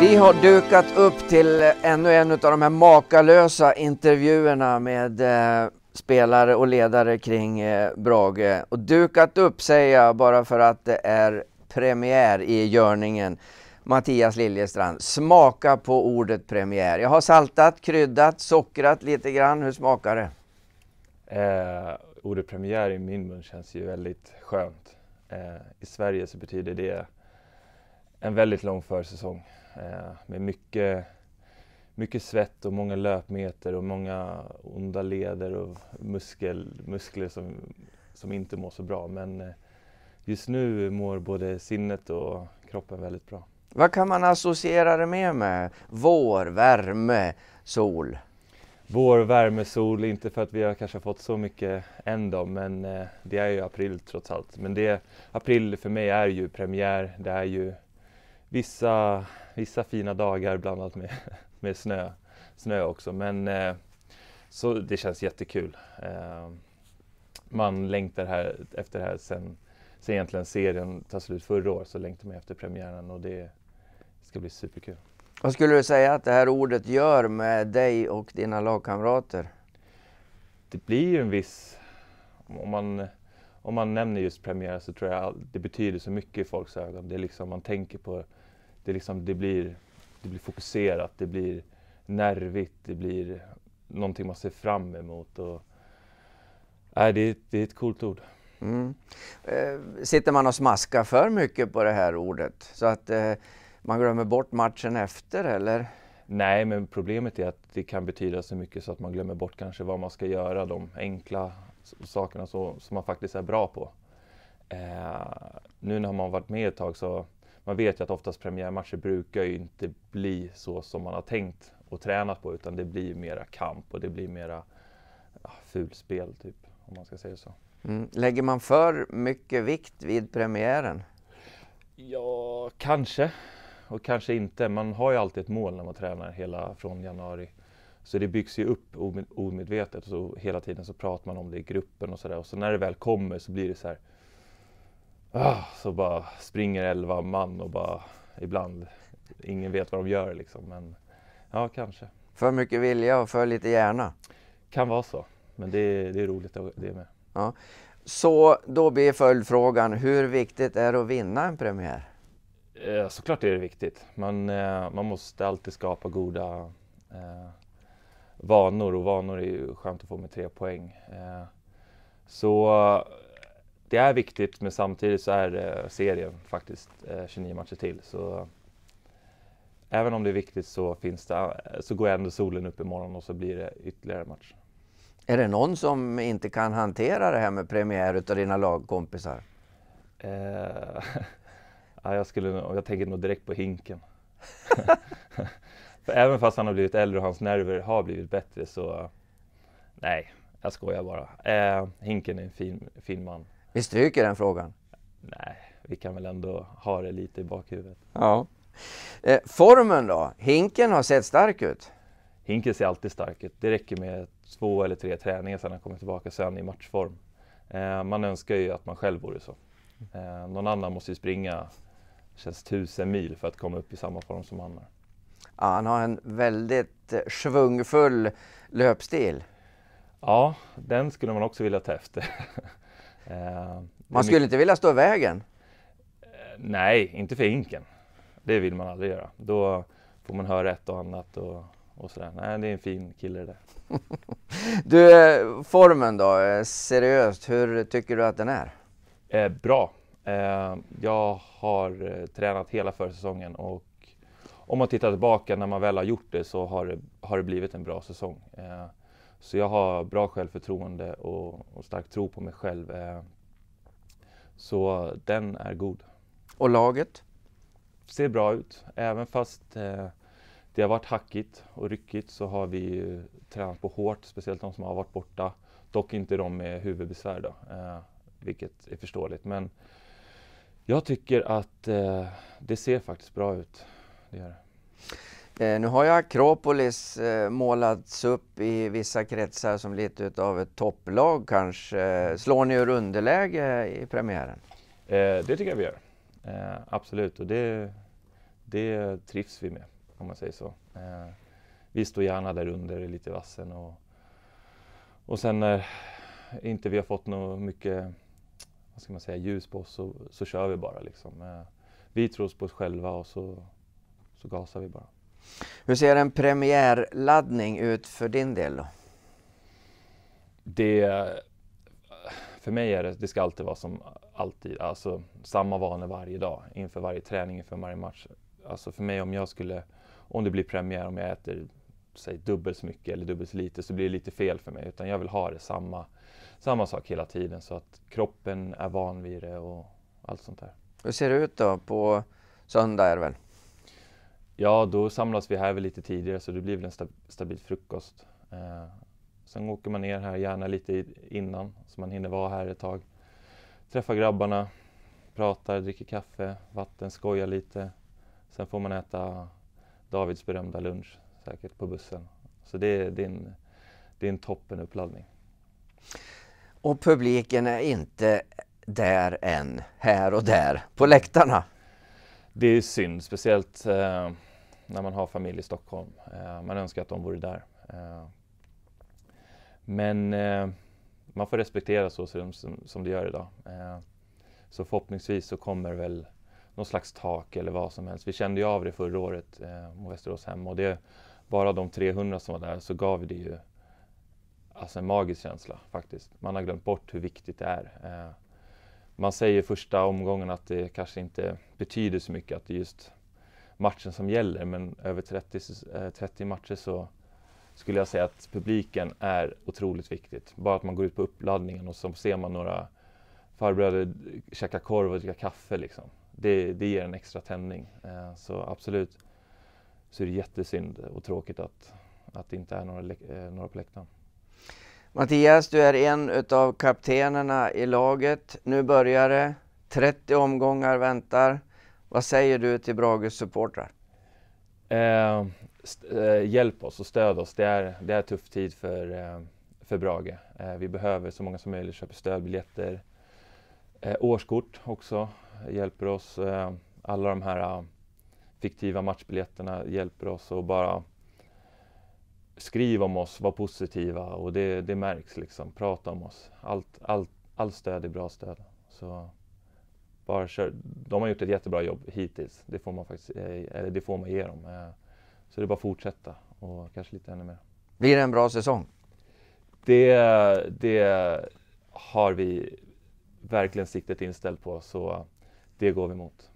Vi har dukat upp till ännu en av de här makalösa intervjuerna med eh, spelare och ledare kring eh, Brage. Och dukat upp säger jag bara för att det är premiär i görningen. Mattias Liljestrand, smaka på ordet premiär. Jag har saltat, kryddat, sockrat lite grann. Hur smakar det? Eh, ordet premiär i min mun känns ju väldigt skönt. Eh, I Sverige så betyder det en väldigt lång försäsong eh, med mycket, mycket svett och många löpmeter och många onda leder och muskel, muskler som, som inte mår så bra. Men eh, just nu mår både sinnet och kroppen väldigt bra. Vad kan man associera det med? med? Vår, värme, sol? Vår, värme, sol, inte för att vi har kanske fått så mycket än då, men eh, det är ju april trots allt. Men det, april för mig är ju premiär, det är ju vissa, vissa fina dagar blandat med, med snö, snö också. Men eh, så det känns jättekul. Ehm, man längtar här, efter det här sen, sen egentligen serien tar slut förra året så längtar man efter premiären och det ska bli superkul. Vad skulle du säga att det här ordet gör med dig och dina lagkamrater? Det blir ju en viss, om man om man nämner just premiär så tror jag det betyder så mycket i folks ögon. Det är liksom, man tänker på det, liksom, det, blir, det blir fokuserat, det blir nervigt, det blir någonting man ser fram emot. Och, nej, det, det är ett coolt ord. Mm. Eh, sitter man och smaskar för mycket på det här ordet så att eh, man glömmer bort matchen efter eller? Nej, men problemet är att det kan betyda så mycket så att man glömmer bort kanske vad man ska göra, de enkla sakerna så, som man faktiskt är bra på. Eh, nu när man har varit med ett tag så man vet ju att oftast premiärmatcher brukar ju inte bli så som man har tänkt och tränat på utan det blir mera kamp och det blir mera ja, fulspel typ om man ska säga så. Mm. Lägger man för mycket vikt vid premiären? Ja, kanske och kanske inte. Man har ju alltid ett mål när man tränar hela från januari. Så det byggs ju upp omedvetet och så hela tiden så pratar man om det i gruppen och sådär. Och så när det väl kommer så blir det så här, ah, så bara springer elva man och bara ibland, ingen vet vad de gör liksom. Men ja, kanske. För mycket vilja och för lite hjärna? Kan vara så, men det är, det är roligt det med. Ja. Så då blir följdfrågan, hur viktigt är det att vinna en premiär? Eh, såklart är det viktigt. Man, eh, man måste alltid skapa goda eh, vanor och vanor är ju skönt att få med tre poäng. Eh, så det är viktigt men samtidigt så är eh, serien faktiskt 29 eh, matcher till. Så även om det är viktigt så, finns det, så går ändå solen upp imorgon och så blir det ytterligare match. Är det någon som inte kan hantera det här med premiär av dina lagkompisar? ja, jag, skulle, jag tänker nog direkt på Hinken. För även fast han har blivit äldre och hans nerver har blivit bättre så nej, jag skojar bara. Eh, Hinken är en fin, fin man. Vi stryker den frågan. Nej, vi kan väl ändå ha det lite i bakhuvudet. Ja. Eh, formen då? Hinken har sett stark ut. Hinken ser alltid stark ut. Det räcker med två eller tre träningar sedan han kommer tillbaka så i matchform. Eh, man önskar ju att man själv vore så. Eh, någon annan måste ju springa känns tusen mil för att komma upp i samma form som han är. Ja, han har en väldigt eh, svungfull löpstil. Ja, den skulle man också vilja ta efter. Eh, man skulle inte vilja stå i vägen? Eh, nej, inte för inken. Det vill man aldrig göra. Då får man höra ett och annat och, och sådär. Nej, det är en fin kille det där. du, formen då? Seriöst, hur tycker du att den är? Eh, bra. Eh, jag har tränat hela försäsongen och om man tittar tillbaka när man väl har gjort det så har det, har det blivit en bra säsong. Eh, så jag har bra självförtroende och, och stark tro på mig själv. Eh, så den är god. Och laget? Ser bra ut. Även fast eh, det har varit hackigt och ryckigt så har vi tränat på hårt, speciellt de som har varit borta. Dock inte de med huvudbesvär då, eh, vilket är förståeligt. Men jag tycker att eh, det ser faktiskt bra ut det gör det. Eh, nu har ju Akropolis eh, målats upp i vissa kretsar som lite utav ett topplag kanske. Slår ni ur underläge i premiären? Eh, det tycker jag vi gör. Eh, absolut, och det, det trivs vi med om man säger så. Eh, vi står gärna där under lite vassen och, och sen när inte vi har fått något mycket vad ska man säga, ljus på oss så, så kör vi bara. Liksom. Eh, vi tror på oss själva och så så gasar vi bara. Hur ser en premiärladdning ut för din del? Då? Det, för mig är det, det ska alltid vara som alltid, alltså samma vanor varje dag, inför varje träning, inför varje match. Alltså för mig om jag skulle, om det blir premiär, om jag äter säg dubbelt så mycket eller dubbelt så lite så blir det lite fel för mig. Utan jag vill ha det samma, samma sak hela tiden så att kroppen är van vid det och allt sånt där. Hur ser det ut då på söndag är det väl? Ja, då samlas vi här väl lite tidigare så det blir väl en stabil frukost. Eh, sen åker man ner här, gärna lite innan så man hinner vara här ett tag. Träffa grabbarna, pratar, dricker kaffe, vatten, skojar lite. Sen får man äta Davids berömda lunch säkert på bussen. Så det, det, är, en, det är en toppen uppladdning. Och publiken är inte där än, här och där, på läktarna? Det är synd, speciellt eh, när man har familj i Stockholm. Eh, man önskar att de vore där. Eh, men eh, man får respektera så som, som det gör idag. Så förhoppningsvis så kommer väl något slags tak eller vad som helst. Vi kände ju av det förra året, eh, Västerås hem. Och det, bara de 300 som var där så gav det ju alltså en magisk känsla faktiskt. Man har glömt bort hur viktigt det är. Eh, man säger första omgången att det kanske inte betyder så mycket att det just matchen som gäller, men över 30, 30 eh, matcher så skulle jag säga att publiken är otroligt viktigt. Bara att man går ut på uppladdningen och så ser man några farbröder käka korv och dricka kaffe. Liksom. Det, det ger en extra tändning. Eh, så absolut så är det jättesynd och tråkigt att, att det inte är några, eh, några på läktaren. Mattias, du är en av kaptenerna i laget. Nu börjar det. 30 omgångar väntar. Vad säger du till Brages supportrar? Eh, eh, hjälp oss och stöd oss. Det är, det är tuff tid för, eh, för Brage. Eh, vi behöver så många som möjligt köpa stödbiljetter. Eh, årskort också hjälper oss. Eh, alla de här fiktiva matchbiljetterna hjälper oss och bara skriv om oss, var positiva och det, det märks liksom. Prata om oss. Allt, allt, allt stöd är bra stöd. Så bara kör. De har gjort ett jättebra jobb hittills. Det får man, faktiskt, eh, eller det får man ge dem. Eh. Så det är bara att fortsätta och kanske lite ännu mer. Blir det en bra säsong? Det, det har vi verkligen siktet inställt på, så det går vi mot.